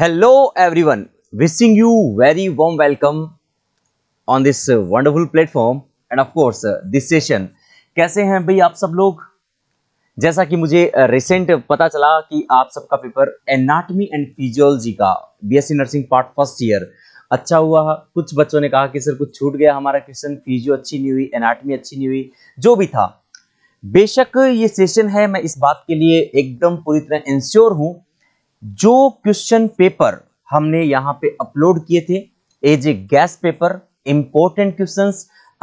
hello everyone, wishing you very warm welcome on this uh, wonderful platform and of course this uh, session कैसे हैं भाई आप सब लोग जैसा कि मुझे रिसेंट uh, पता चला कि आप सबका पेपर एनाटमी एंड फिजियोलॉजी का BSc nursing part first year अच्छा हुआ कुछ बच्चों ने कहा कि सर कुछ छूट गया हमारा क्वेश्चन फिजियो अच्छी नहीं हुई एनाटमी अच्छी नहीं हुई जो भी था बेशक ये सेशन है मैं इस बात के लिए एकदम पूरी तरह इंश्योर हूँ जो क्वेश्चन पेपर हमने यहां पे अपलोड किए थे as a guess paper important question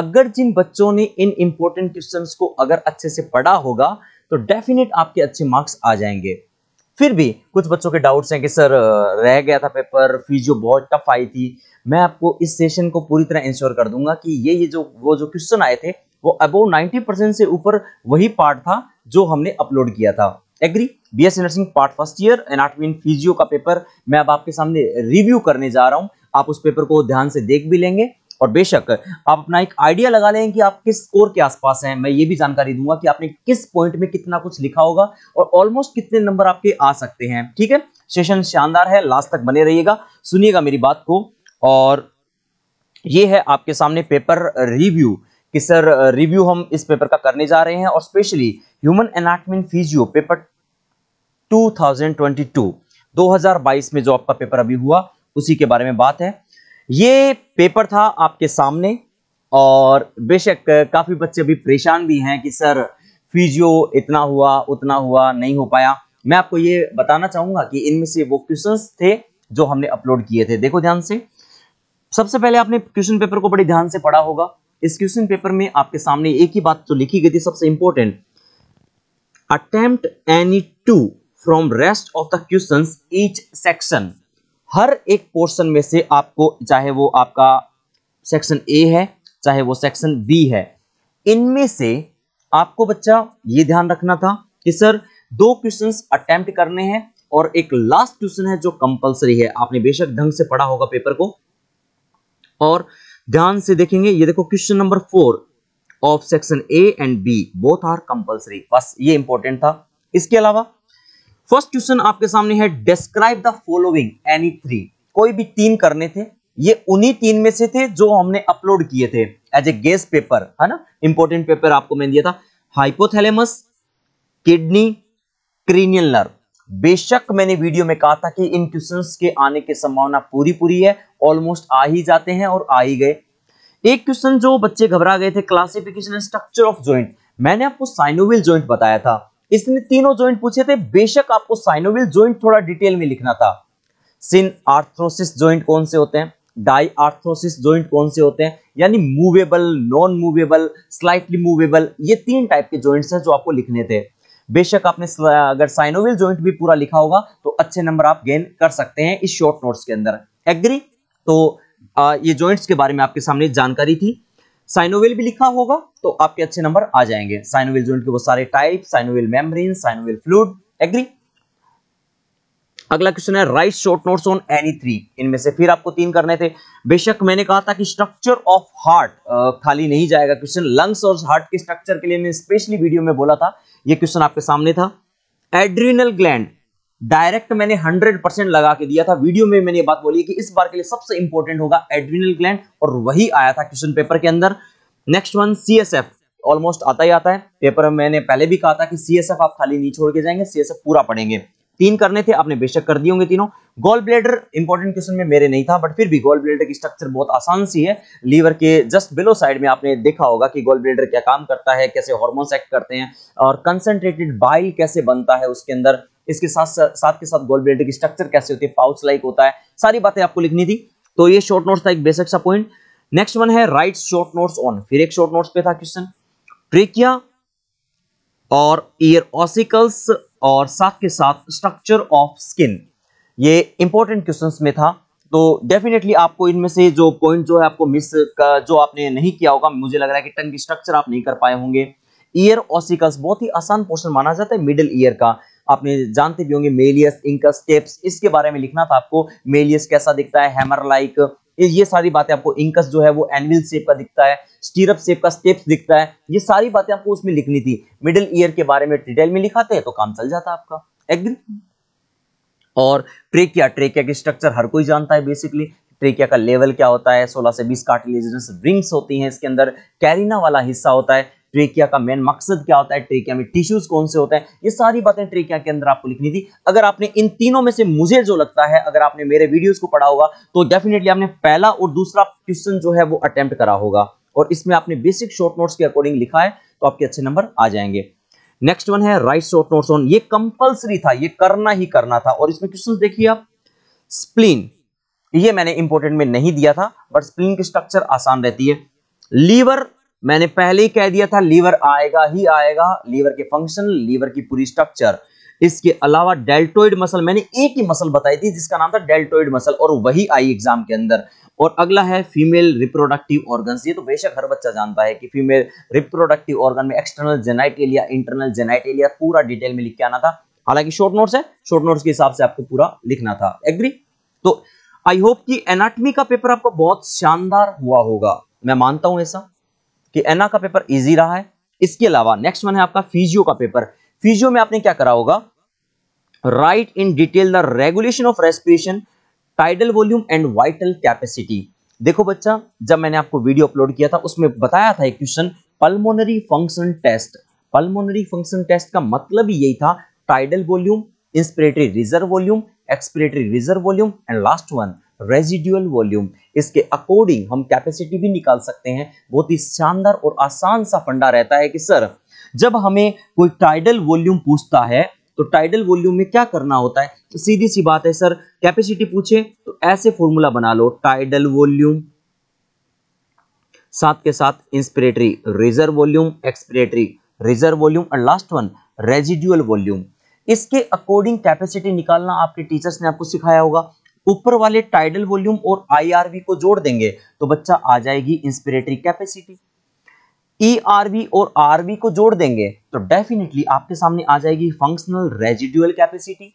अगर जिन बच्चों ने इन इंपॉर्टेंट क्वेश्चन को अगर अच्छे से पढ़ा होगा तो डेफिनेट आपके अच्छे मार्क्स आ जाएंगे फिर भी कुछ बच्चों के डाउट्स हैं कि सर रह गया था पेपर फीस जो बहुत टफ आई थी मैं आपको इस सेशन को पूरी तरह इंश्योर कर दूंगा कि ये ये जो वो जो क्वेश्चन आए थे वो अबोव 90 परसेंट से ऊपर वही पार्ट था जो हमने अपलोड किया था agree BSc nursing part first year anatomy and physio का पेपर मैं अब आपके सामने रिव्यू करने जा रहा हूँ आप उस पेपर को ध्यान से देख भी लेंगे और बेशक आप अपना एक आइडिया लगा लें कि आप किस स्कोर के आसपास हैं मैं ये भी जानकारी दूंगा कि आपने किस पॉइंट में कितना कुछ लिखा होगा और ऑलमोस्ट कितने नंबर आपके आ सकते हैं ठीक है सेशन शानदार है लास्ट तक बने रहिएगा सुनिएगा मेरी बात को और ये है आपके सामने पेपर रिव्यू कि सर रिव्यू हम इस पेपर का करने जा रहे हैं और specially human anatomy and physio paper 2022 2022 में जो आपका पेपर अभी हुआ उसी के बारे में बात है ये पेपर था आपके सामने और बेशक काफ़ी बच्चे अभी परेशान भी हैं कि सर फिजियो इतना हुआ उतना हुआ नहीं हो पाया मैं आपको ये बताना चाहूंगा कि इनमें से वो क्वेश्चन थे जो हमने अपलोड किए थे देखो ध्यान से सबसे पहले आपने क्वेश्चन पेपर को बड़े ध्यान से पढ़ा होगा इस क्वेश्चन पेपर में आपके सामने एक ही बात तो लिखी गई थी सबसे important attempt any two from rest of the question each section हर एक पोर्शन में से आपको चाहे वो आपका सेक्शन ए है चाहे वो सेक्शन बी है इनमें से आपको बच्चा ये ध्यान रखना था कि सर दो क्वेश्चंस अटेम्प्ट करने हैं और एक लास्ट क्वेश्चन है जो कंपलसरी है आपने बेशक ढंग से पढ़ा होगा पेपर को और ध्यान से देखेंगे ये देखो question number four of section A and B both are compulsory बस ये इंपॉर्टेंट था इसके अलावा फर्स्ट क्वेश्चन आपके सामने है describe the following any three कोई भी तीन करने थे ये उन्हीं तीन में से थे जो हमने अपलोड किए थे एज ए गेस पेपर है ना इंपॉर्टेंट पेपर आपको मैंने दिया था हाइपोथैलेमस किडनी क्रीनियल नर्व बेशक मैंने वीडियो में कहा था कि इन क्वेश्चन के आने की संभावना पूरी पूरी है ऑलमोस्ट आ ही जाते हैं और आ ही गए एक क्वेश्चन जो बच्चे घबरा गए थे क्लासिफिकेशन स्ट्रक्चर ऑफ ज्वाइंट मैंने आपको साइनोविल ज्वाइंट बताया था इसने तीनों ज्वाइंट पूछे थे बेशक आपको साइनोविल ज्वाइंट थोड़ा डिटेल में लिखना था सिन आर्थ्रोसिस ज्वाइंट कौन से होते हैं डाई आर्थ्रोसिस ज्वाइंट कौन से होते हैं यानी movable non movable slightly movable ये तीन टाइप के ज्वाइंट्स हैं जो आपको लिखने थे बेशक आपने अगर साइनोविल ज्वाइंट भी पूरा लिखा होगा तो अच्छे नंबर आप गेन कर सकते हैं इस शॉर्ट नोट्स के अंदर एग्री तो आ, ये ज्वाइंट्स के बारे में आपके सामने जानकारी थी साइनोवेल भी लिखा होगा तो आपके अच्छे नंबर आ जाएंगे साइनोवेल जॉइंट के वो सारे type synovial membrane synovial fluid agree अगला क्वेश्चन है write short notes on any three इनमें से फिर आपको तीन करने थे बेशक मैंने कहा था कि स्ट्रक्चर ऑफ हार्ट खाली नहीं जाएगा क्वेश्चन लंग्स और हार्ट के स्ट्रक्चर के लिए मैं स्पेशली वीडियो में बोला था ये क्वेश्चन आपके सामने था एड्रीनल ग्लैंड डायरेक्ट मैंने 100 परसेंट लगा के दिया था वीडियो में मैंने ये बात बोली कि इस बार के लिए सबसे इंपॉर्टेंट होगा एड्रिनल ग्लैंड और वही आया था क्वेश्चन पेपर के अंदर नेक्स्ट वन सी ऑलमोस्ट आता ही आता है पेपर में मैंने पहले भी कहा था कि सी आप खाली नहीं छोड़ के जाएंगे सी पूरा पढ़ेंगे तीन करने थे आपने बेशक कर दिए होंगे तीनों गोल ब्लेडर इंपॉर्टेंट क्वेश्चन में मेरे नहीं था बट फिर भी गोल ब्लेडर की स्ट्रक्चर बहुत आसान सी है लीवर के जस्ट बिलो साइड में आपने देखा होगा कि गोल ब्लेडर क्या काम करता है कैसे हॉर्मोन्स एक्ट करते हैं और कंसेंट्रेटेड बाइल कैसे बनता है उसके अंदर इसके साथ साथ के साथ गोल ब्लेडर की स्ट्रक्चर कैसे होती है पाउच लाइक होता है सारी बातें आपको लिखनी थी तो ये शॉर्ट नोट्स था एक बेसिक सा पॉइंट नेक्स्ट वन है राइट शॉर्ट नोट्स ऑन फिर एक शॉर्ट नोट्स पे था क्वेश्चन ट्रेकिया और ईयर ऑसिकल्स और साथ के साथ स्ट्रक्चर ऑफ स्किन ये इंपॉर्टेंट क्वेश्चंस में था तो डेफिनेटली आपको इनमें से जो पॉइंट जो है आपको मिस का जो आपने नहीं किया होगा मुझे लग रहा है कि टन की स्ट्रक्चर आप नहीं कर पाए होंगे ईयर ऑसिकल्स बहुत ही आसान पोर्शन माना जाता है मिडिल ईयर का आपने जानते भी होंगे मेलियस इंकस टेप्स इसके बारे में लिखना था आपको मेलियस कैसा दिखता है हैमर लाइक ये सारी बातें आपको इंकस जो है वो एनविल सेप का दिखता है स्टीरअप सेप का स्टेप्स दिखता है ये सारी बातें आपको उसमें लिखनी थी मिडिल ईयर के बारे में डिटेल में लिखाते हैं तो काम चल जाता आपका एग्री और ट्रेकिया ट्रेकिया की स्ट्रक्चर हर कोई जानता है बेसिकली ट्रेकिया का लेवल क्या होता है 16 से 20 कार्टिलेजनस रिंग्स होती हैं इसके अंदर कैरिना वाला हिस्सा होता है ट्रेकिया का मेन मकसद क्या होता है ट्रेकिया में टिश्यूज कौन से होते हैं ये सारी बातें ट्रेकिया के अंदर आपको लिखनी थी अगर आपने इन तीनों में से मुझे जो लगता है अगर आपने मेरे वीडियोस को पढ़ा होगा तो डेफिनेटली आपने पहला और दूसरा क्वेश्चन जो है वो अटेम्प्ट करा होगा और इसमें आपने बेसिक शॉर्ट नोट्स के अकॉर्डिंग लिखा है तो आपके अच्छे नंबर आ जाएंगे नेक्स्ट वन है राइट शॉर्ट नोट्स ऑन ये कंपल्सरी था ये करना ही करना था और इसमें क्वेश्चन देखिए आप स्प्लीन ये मैंने इंपोर्टेंट में नहीं दिया था बट स्प्लीन की स्ट्रक्चर आसान रहती है लीवर मैंने पहले ही कह दिया था लीवर आएगा ही आएगा लीवर के फंक्शन लीवर की पूरी स्ट्रक्चर इसके अलावा डेल्टोइड मसल मैंने एक ही मसल बताई थी जिसका नाम था डेल्टोइड मसल और वही आई एग्जाम के अंदर और अगला है फीमेल रिप्रोडक्टिव ऑर्गन ये तो बेशक हर बच्चा जानता है कि फीमेल रिप्रोडक्टिव ऑर्गन में एक्सटर्नल जेनाइटेलिया इंटरनल जेनाइटेलिया पूरा डिटेल में लिख के आना था हालांकि शॉर्ट नोट्स है शॉर्ट नोट्स के हिसाब से आपको पूरा लिखना था एग्री तो आई होप कि एनाटमी का पेपर आपको बहुत शानदार हुआ होगा मैं मानता हूं ऐसा कि एना का पेपर इजी रहा है इसके अलावा नेक्स्ट वन है आपका फिजियो का पेपर फिजियो में आपने क्या करा होगा write in detail the regulation of respiration tidal volume and vital capacity देखो बच्चा जब मैंने आपको वीडियो अपलोड किया था उसमें बताया था एक question pulmonary function test pulmonary function test का मतलब यही था tidal volume inspiratory reserve volume expiratory reserve volume and last one residual volume इसके अकॉर्डिंग हम कैपेसिटी भी निकाल सकते हैं बहुत ही शानदार और आसान सा फंडा रहता है कि सर जब हमें कोई टाइडल वॉल्यूम पूछता है तो टाइडल वॉल्यूम में क्या करना होता है तो सीधी सी बात है सर कैपेसिटी पूछे तो ऐसे फॉर्मूला बना लो टाइडल वॉल्यूम साथ के साथ inspiratory reserve volume expiratory reserve volume और लास्ट वन रेजिडुअल वॉल्यूम इसके अकॉर्डिंग कैपेसिटी निकालना आपके टीचर्स ने आपको सिखाया होगा ऊपर वाले टाइडल वॉल्यूम और आईआरवी को जोड़ देंगे तो बच्चा आ जाएगी इंस्पिरेटरी कैपेसिटी ईआरवी और आरवी को जोड़ देंगे तो डेफिनेटली आपके सामने आ जाएगी फंक्शनल रेजिडुअल कैपेसिटी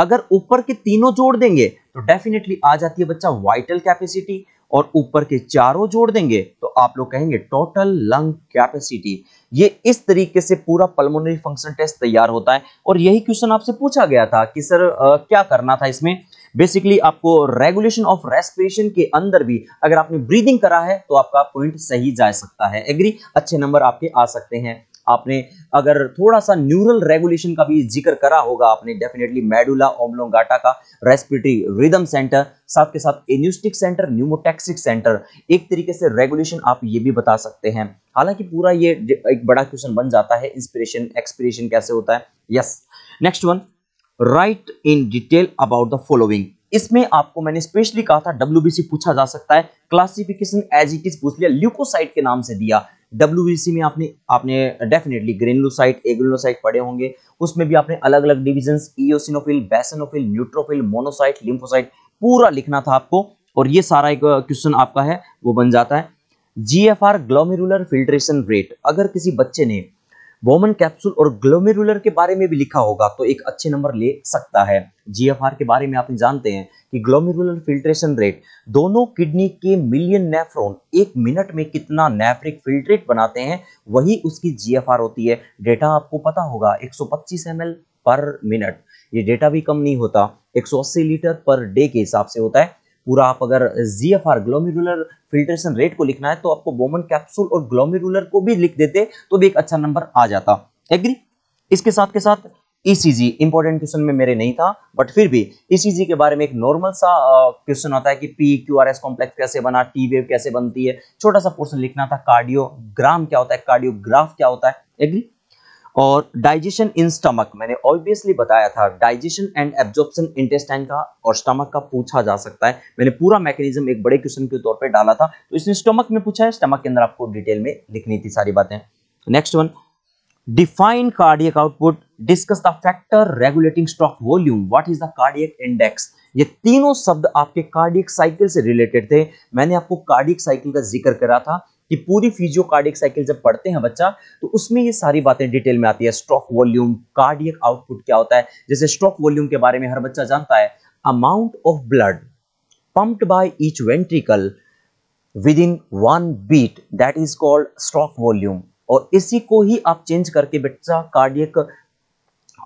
अगर ऊपर के तीनों जोड़ देंगे तो डेफिनेटली आ जाती है बच्चा वाइटल कैपेसिटी और ऊपर के चारों जोड़ देंगे तो आप लोग कहेंगे टोटल लंग कैपेसिटी ये इस तरीके से पूरा पल्मोनरी फंक्शन टेस्ट तैयार होता है और यही क्वेश्चन आपसे पूछा गया था कि सर आ, क्या करना था इसमें बेसिकली आपको रेगुलेशन ऑफ रेस्पिरेशन के अंदर भी अगर आपने ब्रीदिंग करा है तो आपका पॉइंट सही जा सकता है एग्री अच्छे नंबर आपके आ सकते हैं आपने अगर थोड़ा सा न्यूरल रेगुलेशन का भी जिक्र करा होगा आपने डेफिनेटली मेडुला ओमलोंगाटा का रेस्पिरेटरी रिदम सेंटर साथ के साथ एन्यूस्टिक सेंटर न्यूमोटेक्सिक सेंटर एक तरीके से रेगुलेशन आप ये भी बता सकते हैं हालांकि पूरा ये एक बड़ा क्वेश्चन बन जाता है इंस्पिरेशन एक्सपिरेशन कैसे होता है yes next one write in detail about the following इसमें आपको मैंने स्पेशली कहा था डब्ल्यू पूछा जा सकता है क्लासिफिकेशन एज इट इज पूछ लिया ल्यूकोसाइट के नाम से दिया डब्ल्यू में आपने आपने डेफिनेटली ग्रेनलोसाइट एग्रेनोसाइट पढ़े होंगे उसमें भी आपने अलग अलग division eosinophil basophil neutrophil monocyte lymphocyte पूरा लिखना था आपको और ये सारा एक क्वेश्चन आपका है वो बन जाता है G F R glomerular filtration rate अगर किसी बच्चे ने बोमन कैप्सूल और ग्लोमेरुलर के बारे में भी लिखा होगा तो एक अच्छे नंबर ले सकता है जीएफआर के बारे में आप जानते हैं कि ग्लोमेरुलर फिल्ट्रेशन रेट दोनों किडनी के मिलियन नेफ्रोन एक मिनट में कितना नेफ्रिक फिल्ट्रेट बनाते हैं वही उसकी जीएफआर होती है डेटा आपको पता होगा 125 सौ पर मिनट ये डेटा भी कम नहीं होता एक लीटर पर डे के हिसाब से होता है पूरा आप अगर G F R filtration rate को लिखना है तो आपको बोमन कैप्सूल और ग्लोमिरुलर को भी लिख देते तो भी एक अच्छा नंबर आ जाता एग्री इसके साथ के साथ ईसीजी इंपॉर्टेंट क्वेश्चन में मेरे नहीं था बट फिर भी ईसीजी e के बारे में एक नॉर्मल सा क्वेश्चन आता है कि P Q R S complex कैसे बना टी वेव कैसे बनती है छोटा सा पोर्शन लिखना था कार्डियोग्राम क्या होता है कार्डियोग्राफ क्या होता है एग्री और डाइजेशन इन स्टमक मैंने ऑब्वियसली बताया था डाइजेशन एंड एब्जॉर्प्शन इंटेस्टाइन का और स्टमक का पूछा जा सकता है मैंने पूरा मैकेनिज्म एक बड़े क्वेश्चन के तौर पे डाला था तो इसने स्टमक में पूछा है स्टमक के अंदर आपको डिटेल में लिखनी थी सारी बातें next one define cardiac output discuss the factor regulating stroke volume what is the cardiac index ये तीनों शब्द आपके कार्डियक साइकिल से रिलेटेड थे मैंने आपको कार्डियक साइकिल का जिक्र करा था कि पूरी फिजियोकार्डिक साइकिल जब पढ़ते हैं बच्चा तो उसमें ये सारी बातें डिटेल में आती है स्ट्रोक वॉल्यूम कार्डियक आउटपुट क्या होता है जैसे स्ट्रोक वॉल्यूम के बारे में हर बच्चा जानता है amount of blood by each ventricle within one beat that is called stroke volume और इसी को ही आप चेंज करके बच्चा कार्डियक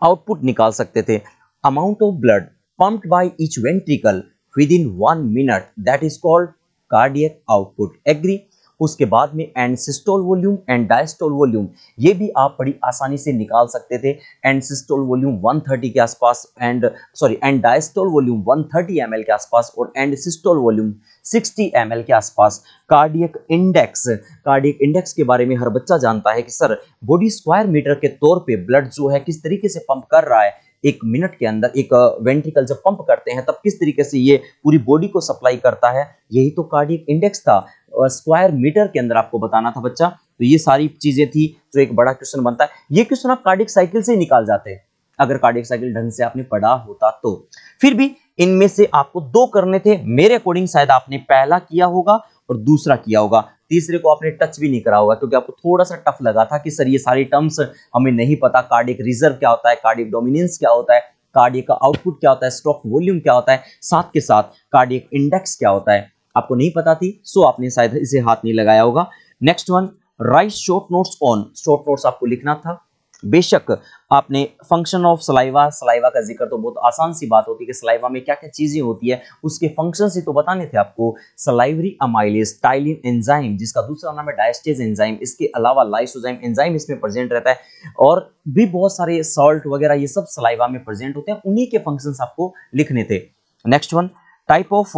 आउटपुट निकाल सकते थे amount of blood pumped by each ventricle within one minute that is called cardiac output agree उसके बाद में end systole volume end diastole volume ये भी आप बड़ी आसानी से निकाल सकते थे एंडसिस्टोल वॉल्यूम 130 के आसपास end sorry end diastole volume 130 thirty के आसपास और एंड सिस्टोल वॉल्यूम 60 एम के आसपास कार्डियक इंडेक्स कार्डियक इंडेक्स के बारे में हर बच्चा जानता है कि सर बॉडी स्क्वायर मीटर के तौर पर ब्लड जो है किस तरीके से पंप कर रहा है एक मिनट के अंदर एक वेंट्रिकल uh, जब पंप करते हैं तब किस तरीके से ये पूरी बॉडी को सप्लाई करता है यही तो कार्डियक इंडेक्स था स्क्वायर मीटर के अंदर आपको बताना था बच्चा तो ये सारी चीजें थी जो एक बड़ा क्वेश्चन बनता है ये क्वेश्चन आप कार्डिक साइकिल से ही निकाल जाते हैं अगर कार्डिक साइकिल ढंग से आपने पढ़ा होता तो फिर भी इनमें से आपको दो करने थे मेरे अकॉर्डिंग शायद आपने पहला किया होगा और दूसरा किया होगा तीसरे को आपने टच भी नहीं करा होगा क्योंकि आपको थोड़ा सा टफ लगा था कि सर ये सारी टर्म्स हमें नहीं पता कार्डिक रिजर्व क्या होता है कार्डिक डोमिनेंस क्या होता है कार्डिक का आउटपुट क्या होता है स्टॉक वॉल्यूम क्या होता है साथ के साथ कार्डिक इंडेक्स क्या होता है आपको नहीं पता थी सो आपने शायद इसे हाथ नहीं लगाया होगा next one write short notes on short notes आपको लिखना था बेशक आपने फंक्शन ऑफ सलाइवा सलाइवा का जिक्र तो बहुत आसान सी बात होती है कि सलाइवा में क्या क्या चीज़ें होती है उसके फंक्शन से तो बताने थे आपको सलाइवरी अमाइलेज टाइलिन एंजाइम जिसका दूसरा नाम है डायस्टेज एंजाइम इसके अलावा लाइसोजाइम एंजाइम इसमें प्रेजेंट रहता है और भी बहुत सारे सॉल्ट वगैरह ये सब सलाइवा में प्रेजेंट होते हैं उन्हीं के फंक्शन आपको लिखने थे next one type of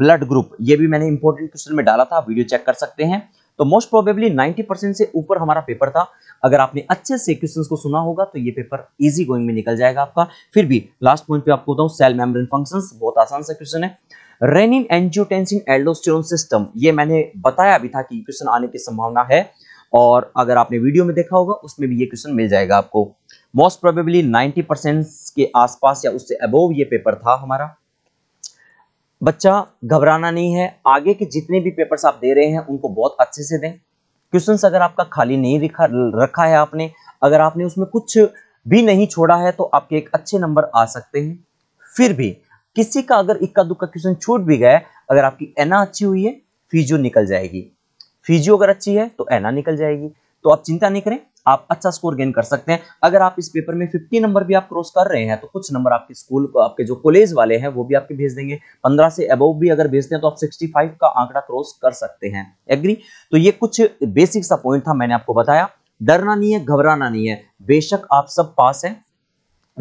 blood group ये भी मैंने इंपॉर्टेंट क्वेश्चन में डाला था वीडियो चेक कर सकते हैं तो मोस्ट प्रोबेबली 90 परसेंट से ऊपर हमारा पेपर था अगर आपने अच्छे से क्वेश्चंस को सुना होगा तो ये पेपर इजी गोइंग में निकल जाएगा आपका फिर भी लास्ट पॉइंट पे आपको बताऊं सेल मेम्ब्रेन फंक्शंस बहुत आसान सा क्वेश्चन है रेनिन एंजियोटेंसिन एल्डोस्टेरोन सिस्टम ये मैंने बताया भी था कि क्वेश्चन आने की संभावना है और अगर आपने वीडियो में देखा होगा उसमें भी ये क्वेश्चन मिल जाएगा आपको मोस्ट प्रोबेबली 90 परसेंट के आसपास या उससे अबोव ये पेपर था हमारा बच्चा घबराना नहीं है आगे के जितने भी पेपर्स आप दे रहे हैं उनको बहुत अच्छे से दें क्वेश्चंस अगर आपका खाली नहीं रखा रखा है आपने अगर आपने उसमें कुछ भी नहीं छोड़ा है तो आपके एक अच्छे नंबर आ सकते हैं फिर भी किसी का अगर इक्का दुक्का क्वेश्चन छूट भी गया अगर आपकी एना अच्छी हुई है फीजियो निकल जाएगी फीजियो अगर अच्छी है तो एना निकल जाएगी तो आप चिंता नहीं करें आप अच्छा स्कोर गेन कर सकते हैं अगर आप इस पेपर में फिफ्टी नंबर भी आप क्रॉस कर रहे हैं तो कुछ नंबर आपके स्कूल आपके जो कॉलेज वाले हैं वो भी आपके भेज देंगे पंद्रह से अबोव भी अगर भेजते हैं तो आप सिक्सटी फाइव का आंकड़ा क्रॉस कर सकते हैं एग्री तो ये कुछ बेसिक सा पॉइंट था मैंने आपको बताया डरना नहीं है घबराना नहीं है बेशक आप सब पास हैं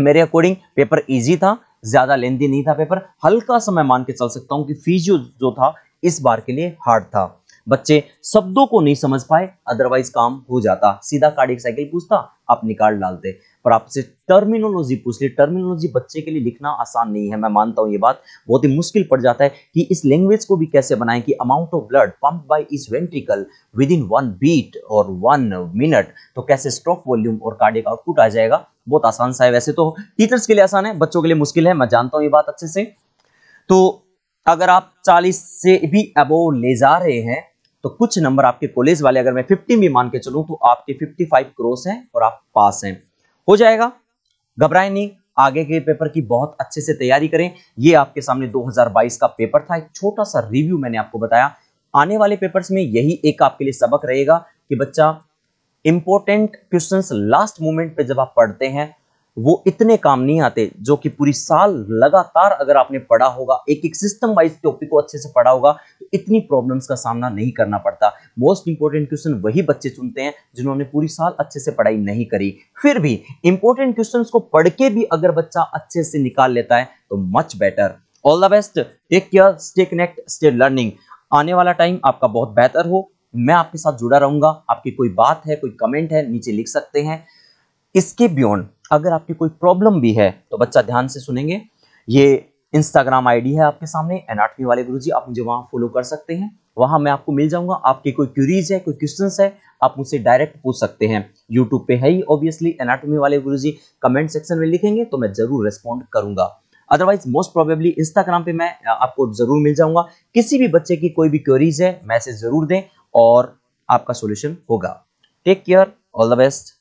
मेरे अकॉर्डिंग पेपर इजी था ज्यादा लेंदी नहीं था पेपर हल्का सा मैं मान के चल सकता हूं कि फिजियो जो था इस बार के लिए हार्ड था बच्चे शब्दों को नहीं समझ पाए अदरवाइज काम हो जाता सीधा कार्डिक साइकिल पूछता आप निकाल डालते पर आपसे टर्मिनोलॉजी पूछ ली टर्मिनोलॉजी बच्चे के लिए लिखना आसान नहीं है मैं मानता हूं ये बात बहुत ही मुश्किल पड़ जाता है कि इस लैंग्वेज को भी कैसे बनाएं कि amount of blood pump by इस ventricle within one beat और वन मिनट तो कैसे स्ट्रोक वॉल्यूम और कार्डिक आउटपुट आ जाएगा बहुत आसान सा है वैसे तो टीचर्स के लिए आसान है बच्चों के लिए मुश्किल है मैं जानता हूँ ये बात अच्छे से तो अगर आप 40 से भी अबो ले जा रहे हैं तो कुछ नंबर आपके कॉलेज वाले अगर मैं फिफ्टी भी मान के चलूँ तो आपके फिफ्टी फाइव क्रोस हैं और आप पास हैं हो जाएगा घबराए नहीं आगे के पेपर की बहुत अच्छे से तैयारी करें ये आपके सामने 2022 का पेपर था एक छोटा सा रिव्यू मैंने आपको बताया आने वाले पेपर्स में यही एक आपके लिए सबक रहेगा कि बच्चा इंपॉर्टेंट क्वेश्चंस लास्ट मोमेंट पे जब आप पढ़ते हैं वो इतने काम नहीं आते जो कि पूरी साल लगातार अगर आपने पढ़ा होगा एक एक सिस्टम वाइज टॉपिक को अच्छे से पढ़ा होगा तो इतनी प्रॉब्लम्स का सामना नहीं करना पड़ता मोस्ट इंपॉर्टेंट क्वेश्चन वही बच्चे चुनते हैं जिन्होंने पूरी साल अच्छे से पढ़ाई नहीं करी फिर भी इंपॉर्टेंट क्वेश्चन को पढ़ के भी अगर बच्चा अच्छे से निकाल लेता है तो much better all the best take care stay connect stay learning आने वाला टाइम आपका बहुत बेहतर हो मैं आपके साथ जुड़ा रहूंगा आपकी कोई बात है कोई कमेंट है नीचे लिख सकते हैं इसके बियॉन्ड अगर आपकी कोई प्रॉब्लम भी है तो बच्चा ध्यान से सुनेंगे ये इंस्टाग्राम आईडी है आपके सामने एनाटमी वाले गुरुजी आप मुझे वहां फॉलो कर सकते हैं वहां मैं आपको मिल जाऊंगा आपकी कोई क्यूरीज है कोई क्वेश्चन है आप मुझसे डायरेक्ट पूछ सकते हैं यूट्यूब पे है ही ऑब्वियसली एनाटॉमी वाले गुरु कमेंट सेक्शन में लिखेंगे तो मैं जरूर रेस्पॉन्ड करूंगा अदरवाइज मोस्ट प्रोबेबली इंस्टाग्राम पे मैं आपको जरूर मिल जाऊंगा किसी भी बच्चे की कोई भी क्वेरीज है मैसेज जरूर दें और आपका सोल्यूशन होगा take care all the best